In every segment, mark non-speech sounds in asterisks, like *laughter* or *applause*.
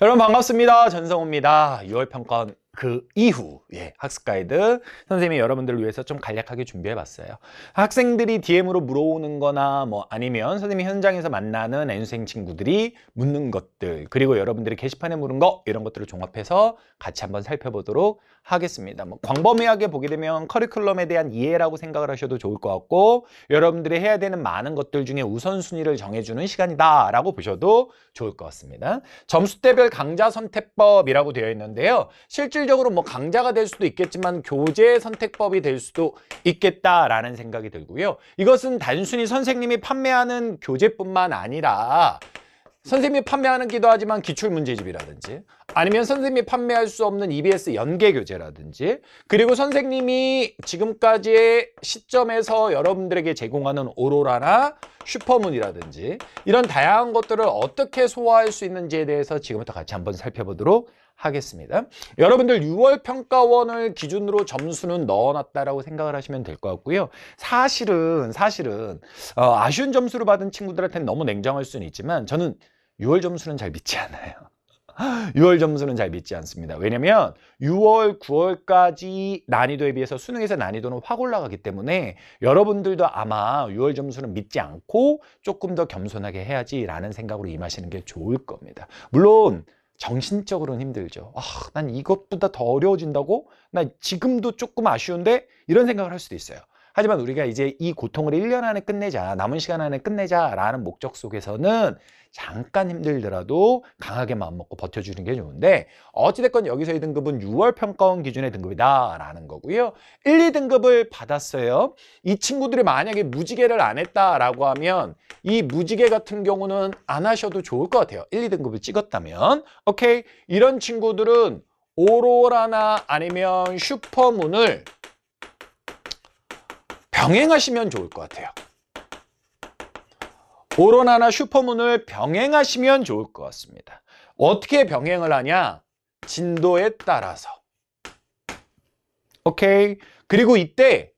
여러분 반갑습니다. 전성우입니다. 6월 평가 그 이후 예, 학습 가이드 선생님이 여러분들을 위해서 좀 간략하게 준비해 봤어요 학생들이 DM으로 물어오는 거나 뭐 아니면 선생님이 현장에서 만나는 N생 친구들이 묻는 것들 그리고 여러분들이 게시판에 물은 거 이런 것들을 종합해서 같이 한번 살펴보도록 하겠습니다 뭐 광범위하게 보게 되면 커리큘럼에 대한 이해라고 생각을 하셔도 좋을 것 같고 여러분들이 해야 되는 많은 것들 중에 우선순위를 정해주는 시간이다 라고 보셔도 좋을 것 같습니다 점수대별 강좌 선택법이라고 되어 있는데요 실질 실질적으로 뭐 강자가 될 수도 있겠지만 교재 선택법이 될 수도 있겠다라는 생각이 들고요. 이것은 단순히 선생님이 판매하는 교재뿐만 아니라 선생님이 판매하는 기도 하지만 기출문제집이라든지 아니면 선생님이 판매할 수 없는 EBS 연계교재라든지 그리고 선생님이 지금까지의 시점에서 여러분들에게 제공하는 오로라나 슈퍼문이라든지 이런 다양한 것들을 어떻게 소화할 수 있는지에 대해서 지금부터 같이 한번 살펴보도록 하겠습니다. 여러분들 6월 평가원을 기준으로 점수는 넣어놨다라고 생각을 하시면 될 것 같고요. 사실은 사실은 어, 아쉬운 점수를 받은 친구들한테는 너무 냉정할 수는 있지만 저는 6월 점수는 잘 믿지 않아요. 6월 *laughs* 점수는 잘 믿지 않습니다. 왜냐면 6월, 9월까지 난이도에 비해서 수능에서 난이도는 확 올라가기 때문에 여러분들도 아마 6월 점수는 믿지 않고 조금 더 겸손하게 해야지라는 생각으로 임하시는 게 좋을 겁니다. 물론 정신적으로는 힘들죠. 아, 난 이것보다 더 어려워진다고? 나 지금도 조금 아쉬운데? 이런 생각을 할 수도 있어요. 하지만 우리가 이제 이 고통을 1년 안에 끝내자, 남은 시간 안에 끝내자라는 목적 속에서는 잠깐 힘들더라도 강하게 마음먹고 버텨주는 게 좋은데 어찌됐건 여기서 이 등급은 6월 평가원 기준의 등급이다라는 거고요. 1, 2등급을 받았어요. 이 친구들이 만약에 무지개를 안 했다라고 하면 이 무지개 같은 경우는 안 하셔도 좋을 것 같아요. 1, 2등급을 찍었다면 오케이 이런 친구들은 오로라나 아니면 슈퍼문을 병행하시면 좋을 것 같아요. 오로나나 슈퍼문을 병행하시면 좋을 것 같습니다. 어떻게 병행을 하냐? 진도에 따라서. 오케이. 그리고 이때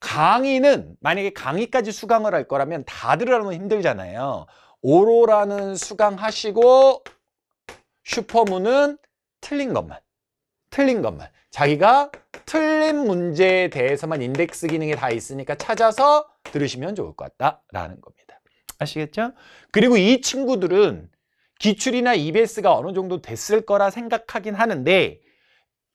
강의는 만약에 강의까지 수강을 할 거라면 다들 하면 힘들잖아요. 오로라는 수강하시고 슈퍼문은 틀린 것만. 틀린 것만. 자기가 틀린 문제에 대해서만 인덱스 기능이 다 있으니까 찾아서 들으시면 좋을 것 같다라는 겁니다. 아시겠죠? 그리고 이 친구들은 기출이나 EBS가 어느 정도 됐을 거라 생각하긴 하는데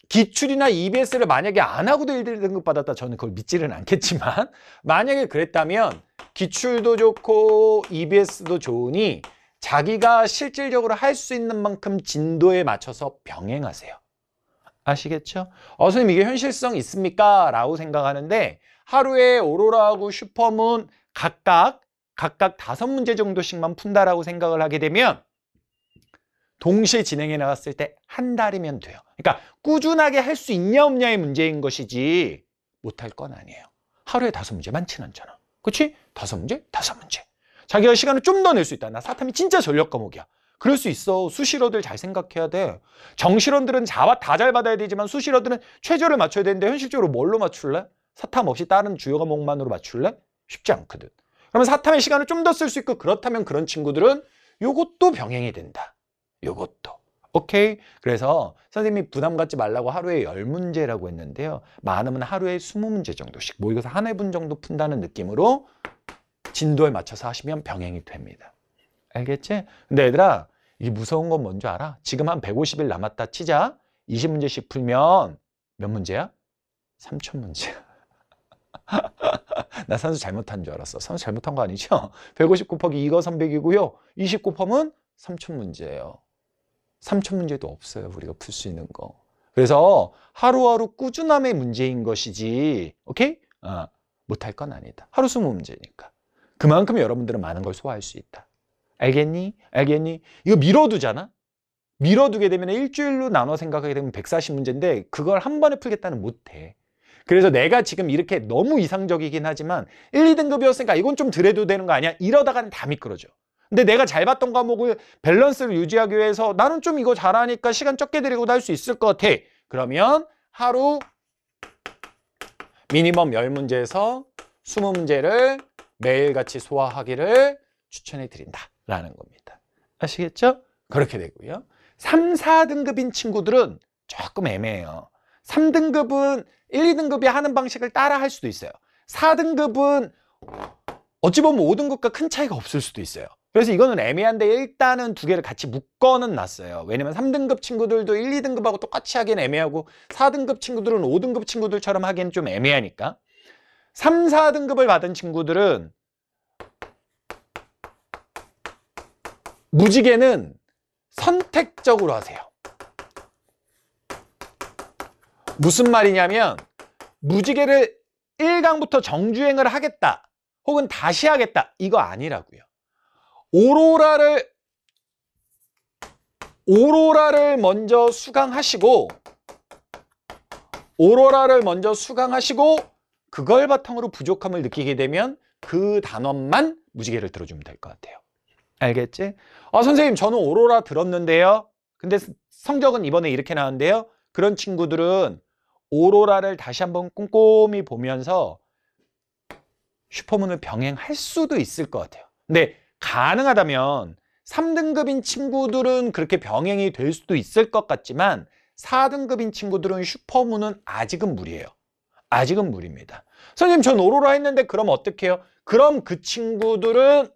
기출이나 EBS를 만약에 안 하고도 1등 등급 받았다 저는 그걸 믿지는 않겠지만 *laughs* 만약에 그랬다면 기출도 좋고 EBS도 좋으니 자기가 실질적으로 할 수 있는 만큼 진도에 맞춰서 병행하세요. 아시겠죠? 어, 선생님 이게 현실성 있습니까? 라고 생각하는데 하루에 오로라하고 슈퍼문 각각 각각 다섯 문제 정도씩만 푼다라고 생각을 하게 되면 동시에 진행해 나갔을 때 한 달이면 돼요. 그러니까 꾸준하게 할 수 있냐 없냐의 문제인 것이지 못할 건 아니에요. 하루에 다섯 문제 많지는 않잖아. 그렇지? 다섯 문제, 다섯 문제. 자기가 시간을 좀 더 낼 수 있다. 나 사탐이 진짜 전력 과목이야. 그럴 수 있어. 수시로들 잘 생각해야 돼. 정시론들은다 잘 받아야 되지만 수시로들은 최저를 맞춰야 되는데 현실적으로 뭘로 맞출래? 사탐 없이 다른 주요 과목만으로 맞출래? 쉽지 않거든. 그러면 사탐의 시간을 좀 더 쓸 수 있고 그렇다면 그런 친구들은 요것도 병행이 된다. 요것도. 오케이? 그래서 선생님이 부담 갖지 말라고 하루에 열문제라고 했는데요. 많으면 하루에 스무 문제 정도씩 모의고사 뭐 한해분 정도 푼다는 느낌으로 진도에 맞춰서 하시면 병행이 됩니다. 알겠지? 근데 얘들아 이게 무서운 건 뭔지 알아? 지금 한 150일 남았다 치자. 20문제씩 풀면 몇 문제야? 3 0 0 0문제나 산수 잘못한 줄 알았어. 산수 잘못한 거 아니죠? 150 곱하기 2가 300이고요. 20 곱하면 3 0문제예요3 0 0 0문제도 없어요. 우리가 풀 수 있는 거. 그래서 하루하루 꾸준함의 문제인 것이지 오케이? 어, 못할 건 아니다. 하루 20문제니까. 그만큼 여러분들은 많은 걸 소화할 수 있다. 알겠니? 알겠니? 이거 밀어두잖아? 밀어두게 되면 일주일로 나눠 생각하게 되면 140문제인데 그걸 한 번에 풀겠다는 못해. 그래서 내가 지금 이렇게 너무 이상적이긴 하지만 1, 2등급이었으니까 이건 좀 들여도 되는 거 아니야? 이러다가는 다 미끄러져. 근데 내가 잘 봤던 과목을 밸런스를 유지하기 위해서 나는 좀 이거 잘하니까 시간 적게 드리고도할 수 있을 것 같아. 그러면 하루 미니멈 10문제에서 20문제를 매일같이 소화하기를 추천해 드린다. 라는 겁니다 아시겠죠? 그렇게 되고요 3, 4등급인 친구들은 조금 애매해요 3등급은 1, 2등급이 하는 방식을 따라 할 수도 있어요 4등급은 어찌 보면 5등급과 큰 차이가 없을 수도 있어요 그래서 이거는 애매한데 일단은 두 개를 같이 묶어는 놨어요 왜냐면 3등급 친구들도 1, 2등급하고 똑같이 하기엔 애매하고 4등급 친구들은 5등급 친구들처럼 하기엔 좀 애매하니까 3, 4등급을 받은 친구들은 무지개는 선택적으로 하세요. 무슨 말이냐면 무지개를 1강부터 정주행을 하겠다 혹은 다시 하겠다 이거 아니라고요. 오로라를 오로라를 먼저 수강하시고 오로라를 먼저 수강하시고 그걸 바탕으로 부족함을 느끼게 되면 그 단원만 무지개를 들어주면 될 것 같아요. 알겠지? 아 선생님 저는 오로라 들었는데요. 근데 성적은 이번에 이렇게 나왔는데요. 그런 친구들은 오로라를 다시 한번 꼼꼼히 보면서 슈퍼문을 병행할 수도 있을 것 같아요. 근데 가능하다면 3등급인 친구들은 그렇게 병행이 될 수도 있을 것 같지만 4등급인 친구들은 슈퍼문은 아직은 무리예요. 아직은 무리입니다. 선생님 전 오로라 했는데 그럼 어떡 해요? 그럼 그 친구들은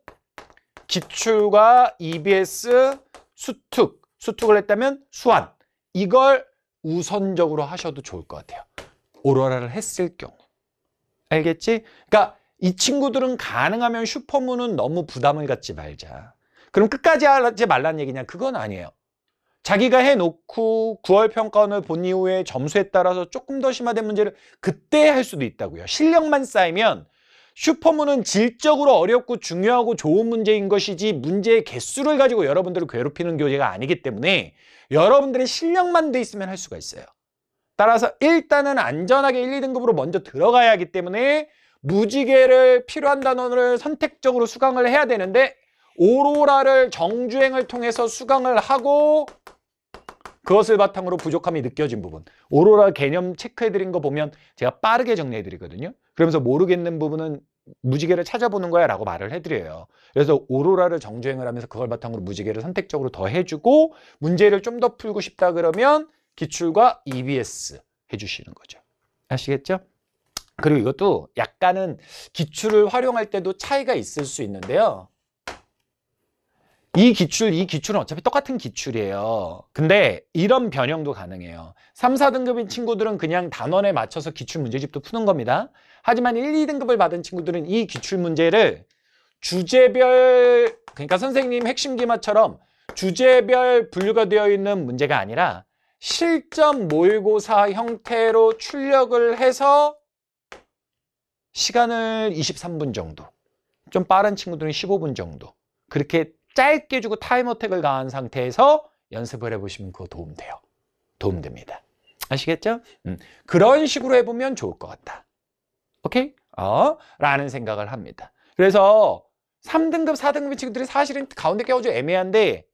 기출과 EBS, 수특, 수특을 했다면 수완 이걸 우선적으로 하셔도 좋을 것 같아요. 오로라를 했을 경우. 알겠지? 그러니까 이 친구들은 가능하면 슈퍼문은 너무 부담을 갖지 말자. 그럼 끝까지 하지 말란 얘기냐? 그건 아니에요. 자기가 해놓고 9월 평가원을 본 이후에 점수에 따라서 조금 더 심화된 문제를 그때 할 수도 있다고요. 실력만 쌓이면 슈퍼문은 질적으로 어렵고 중요하고 좋은 문제인 것이지 문제의 개수를 가지고 여러분들을 괴롭히는 교재가 아니기 때문에 여러분들의 실력만 돼 있으면 할 수가 있어요. 따라서 일단은 안전하게 1, 2등급으로 먼저 들어가야 하기 때문에 무지개를 필요한 단원을 선택적으로 수강을 해야 되는데 오로라를 정주행을 통해서 수강을 하고 그것을 바탕으로 부족함이 느껴진 부분 오로라 개념 체크해드린 거 보면 제가 빠르게 정리해드리거든요 그러면서 모르겠는 부분은 무지개를 찾아보는 거야 라고 말을 해드려요 그래서 오로라를 정주행을 하면서 그걸 바탕으로 무지개를 선택적으로 더 해주고 문제를 좀 더 풀고 싶다 그러면 기출과 EBS 해주시는 거죠 아시겠죠? 그리고 이것도 약간은 기출을 활용할 때도 차이가 있을 수 있는데요 이 기출, 이 기출은 어차피 똑같은 기출이에요. 근데 이런 변형도 가능해요. 3, 4등급인 친구들은 그냥 단원에 맞춰서 기출 문제집도 푸는 겁니다. 하지만 1, 2등급을 받은 친구들은 이 기출문제를 주제별 그러니까 선생님 핵심 기마처럼 주제별 분류가 되어 있는 문제가 아니라 실전 모의고사 형태로 출력을 해서 시간을 23분 정도 좀 빠른 친구들은 15분 정도 그렇게 짧게 주고 타임어택을 가한 상태에서 연습을 해보시면 그거 도움돼요 도움됩니다 아시겠죠? 음. 그런 식으로 해보면 좋을 것 같다 오케이? 어? 라는 생각을 합니다. 그래서 3등급, 4등급인 친구들이 사실은 가운데 껴가지고 애매한데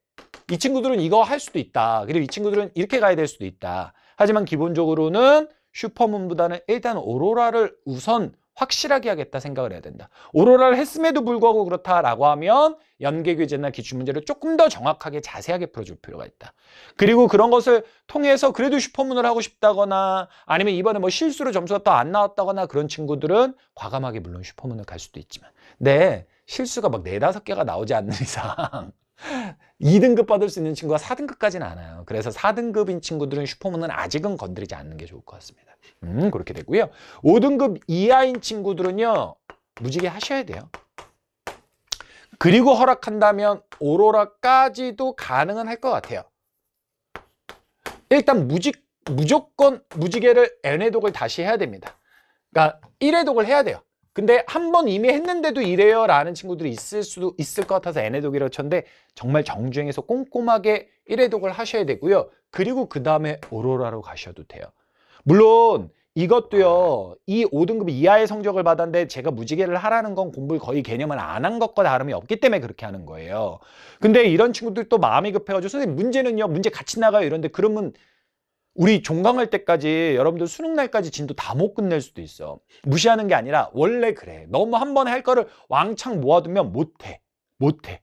이 친구들은 이거 할 수도 있다. 그리고 이 친구들은 이렇게 가야 될 수도 있다. 하지만 기본적으로는 슈퍼문보다는 일단 오로라를 우선 확실하게 하겠다 생각을 해야 된다. 오로라를 했음에도 불구하고 그렇다라고 하면 연계 교재나 기출 문제를 조금 더 정확하게 자세하게 풀어줄 필요가 있다. 그리고 그런 것을 통해서 그래도 슈퍼문을 하고 싶다거나 아니면 이번에 뭐 실수로 점수가 더 안 나왔다거나 그런 친구들은 과감하게 물론 슈퍼문을 갈 수도 있지만 네 실수가 막 네다섯 개가 나오지 않는 *laughs* 이상 2등급 받을 수 있는 친구가 4등급까지는 않아요. 그래서 4등급인 친구들은 슈퍼문은 아직은 건드리지 않는 게 좋을 것 같습니다. 음, 그렇게 되고요. 5등급 이하인 친구들은요. 무지개 하셔야 돼요. 그리고 허락한다면 오로라까지도 가능은 할 것 같아요. 일단 무지, 무조건 무지개를 N회독을 다시 해야 됩니다. 그러니까 1회독을 해야 돼요. 근데 한 번 이미 했는데도 이래요 라는 친구들이 있을 수도 있을 것 같아서 N회독이라 쳤는데 정말 정주행에서 꼼꼼하게 1회독을 하셔야 되고요. 그리고 그 다음에 오로라로 가셔도 돼요. 물론 이것도요 이 5등급 이하의 성적을 받았는데 제가 무지개를 하라는 건 공부를 거의 개념을 안 한 것과 다름이 없기 때문에 그렇게 하는 거예요 근데 이런 친구들 또 마음이 급해가지고 선생님 문제는요 문제 같이 나가요 이런데 그러면 우리 종강할 때까지 여러분들 수능 날까지 진도 다 못 끝낼 수도 있어 무시하는 게 아니라 원래 그래 너무 한 번 할 거를 왕창 모아두면 못해 못해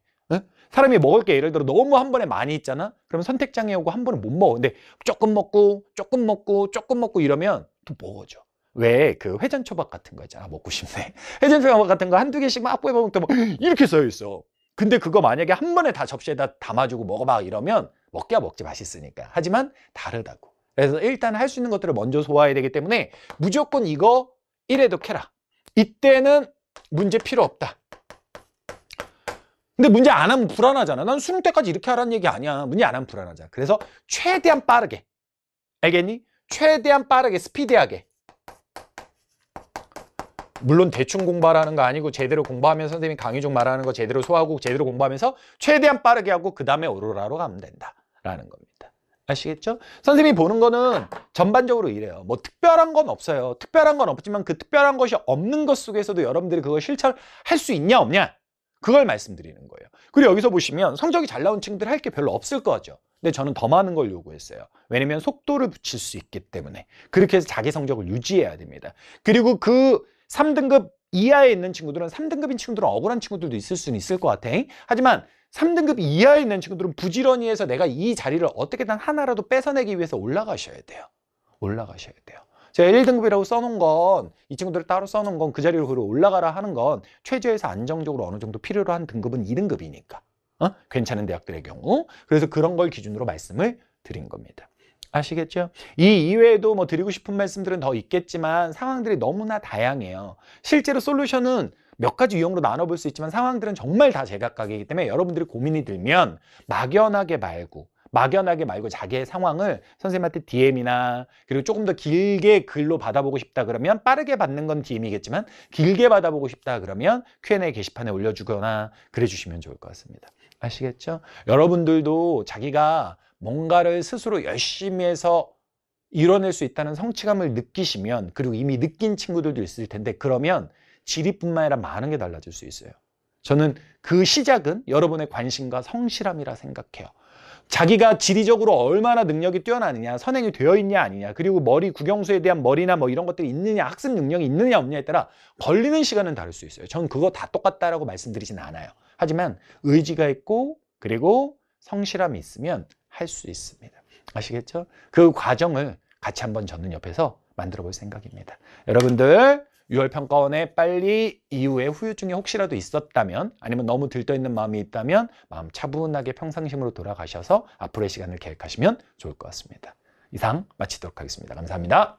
사람이 먹을 게 예를 들어 너무 한 번에 많이 있잖아? 그러면 선택장애 오고 한 번에 못 먹어. 근데 조금 먹고, 조금 먹고, 조금 먹고 이러면 또 먹어줘. 왜그 회전 초밥 같은 거 있잖아. 아, 먹고 싶네. *laughs* 회전 초밥 같은 거 한두 개씩 막 뽑아먹으면 또막 이렇게 써 있어. 근데 그거 만약에 한 번에 다 접시에다 담아주고 먹어봐 이러면 먹기야 먹지 맛있으니까. 하지만 다르다고. 그래서 일단 할 수 있는 것들을 먼저 소화해야 되기 때문에 무조건 이거 1회도 캐라. 이때는 문제 필요 없다. 근데 문제 안 하면 불안하잖아. 난 수능 때까지 이렇게 하라는 얘기 아니야. 문제 안 하면 불안하잖아. 그래서 최대한 빠르게. 알겠니? 최대한 빠르게 스피디하게. 물론 대충 공부하라는 거 아니고 제대로 공부하면 선생님이 강의 중 말하는 거 제대로 소화하고 제대로 공부하면서 최대한 빠르게 하고 그 다음에 오로라로 가면 된다라는 겁니다. 아시겠죠? 선생님이 보는 거는 전반적으로 이래요. 뭐 특별한 건 없어요. 특별한 건 없지만 그 특별한 것이 없는 것 속에서도 여러분들이 그걸 실천할 수 있냐 없냐 그걸 말씀드리는 거예요. 그리고 여기서 보시면 성적이 잘 나온 친구들 할 게 별로 없을 거죠. 근데 저는 더 많은 걸 요구했어요. 왜냐면 속도를 붙일 수 있기 때문에. 그렇게 해서 자기 성적을 유지해야 됩니다. 그리고 그 3등급 이하에 있는 친구들은 3등급인 친구들은 억울한 친구들도 있을 수는 있을 것 같아. 하지만 3등급 이하에 있는 친구들은 부지런히 해서 내가 이 자리를 어떻게든 하나라도 뺏어내기 위해서 올라가셔야 돼요. 올라가셔야 돼요. 제가 1등급이라고 써놓은 건 이 친구들을 따로 써놓은 건 그 자리로 그로 올라가라 하는 건 최저에서 안정적으로 어느 정도 필요로 한 등급은 2등급이니까 어? 괜찮은 대학들의 경우 그래서 그런 걸 기준으로 말씀을 드린 겁니다 아시겠죠? 이 이외에도 뭐 드리고 싶은 말씀들은 더 있겠지만 상황들이 너무나 다양해요 실제로 솔루션은 몇 가지 유형으로 나눠볼 수 있지만 상황들은 정말 다 제각각이기 때문에 여러분들이 고민이 들면 막연하게 말고 막연하게 말고 자기의 상황을 선생님한테 DM이나 그리고 조금 더 길게 글로 받아보고 싶다 그러면 빠르게 받는 건 DM이겠지만 길게 받아보고 싶다 그러면 Q&A 게시판에 올려주거나 그래 주시면 좋을 것 같습니다. 아시겠죠? 여러분들도 자기가 뭔가를 스스로 열심히 해서 이뤄낼 수 있다는 성취감을 느끼시면 그리고 이미 느낀 친구들도 있을 텐데 그러면 질의뿐만 아니라 많은 게 달라질 수 있어요. 저는 그 시작은 여러분의 관심과 성실함이라 생각해요. 자기가 지리적으로 얼마나 능력이 뛰어나느냐, 선행이 되어 있냐 아니냐, 그리고 머리 구경수에 대한 머리나 뭐 이런 것들이 있느냐, 학습 능력이 있느냐 없느냐에 따라 걸리는 시간은 다를 수 있어요. 전 그거 다 똑같다라고 말씀드리진 않아요. 하지만 의지가 있고 그리고 성실함이 있으면 할 수 있습니다. 아시겠죠? 그 과정을 같이 한번 저는 옆에서 만들어 볼 생각입니다. 여러분들 유월평가원에 빨리 이후에 후유증이 혹시라도 있었다면 아니면 너무 들떠있는 마음이 있다면 마음 차분하게 평상심으로 돌아가셔서 앞으로의 시간을 계획하시면 좋을 것 같습니다. 이상 마치도록 하겠습니다. 감사합니다.